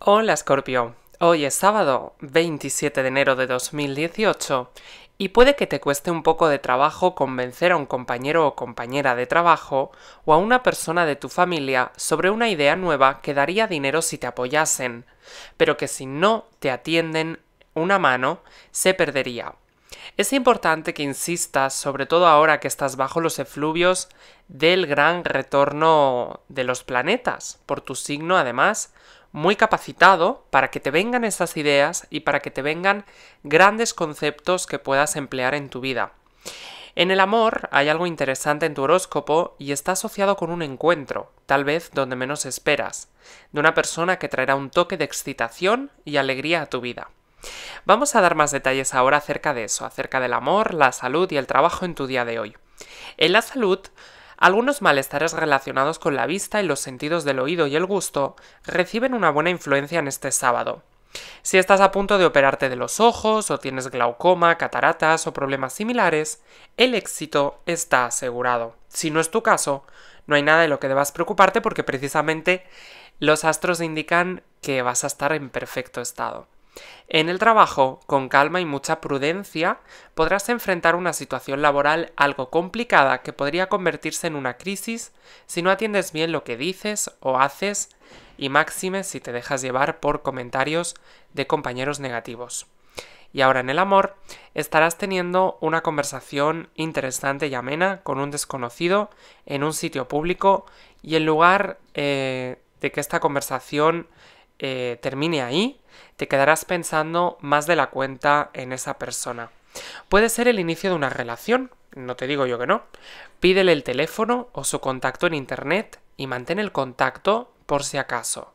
Hola Scorpio, hoy es sábado 27 de enero de 2018 y puede que te cueste un poco de trabajo convencer a un compañero o compañera de trabajo o a una persona de tu familia sobre una idea nueva que daría dinero si te apoyasen, pero que si no te atienden una mano se perdería. Es importante que insistas, sobre todo ahora que estás bajo los efluvios del gran retorno de los planetas, por tu signo además, muy capacitado para que te vengan esas ideas y para que te vengan grandes conceptos que puedas emplear en tu vida. En el amor hay algo interesante en tu horóscopo y está asociado con un encuentro, tal vez donde menos esperas, de una persona que traerá un toque de excitación y alegría a tu vida. Vamos a dar más detalles ahora acerca de eso, acerca del amor, la salud y el trabajo en tu día de hoy. En la salud, algunos malestares relacionados con la vista y los sentidos del oído y el gusto reciben una buena influencia en este sábado. Si estás a punto de operarte de los ojos o tienes glaucoma, cataratas o problemas similares, el éxito está asegurado. Si no es tu caso, no hay nada de lo que debas preocuparte porque precisamente los astros indican que vas a estar en perfecto estado. En el trabajo, con calma y mucha prudencia, podrás enfrentar una situación laboral algo complicada que podría convertirse en una crisis si no atiendes bien lo que dices o haces y máxime si te dejas llevar por comentarios de compañeros negativos. Y ahora en el amor, estarás teniendo una conversación interesante y amena con un desconocido en un sitio público y en lugar eh, de que esta conversación eh, termine ahí, te quedarás pensando más de la cuenta en esa persona. Puede ser el inicio de una relación, no te digo yo que no. Pídele el teléfono o su contacto en internet y mantén el contacto por si acaso.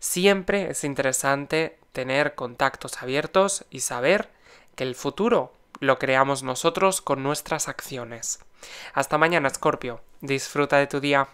Siempre es interesante tener contactos abiertos y saber que el futuro lo creamos nosotros con nuestras acciones. Hasta mañana, Scorpio. Disfruta de tu día.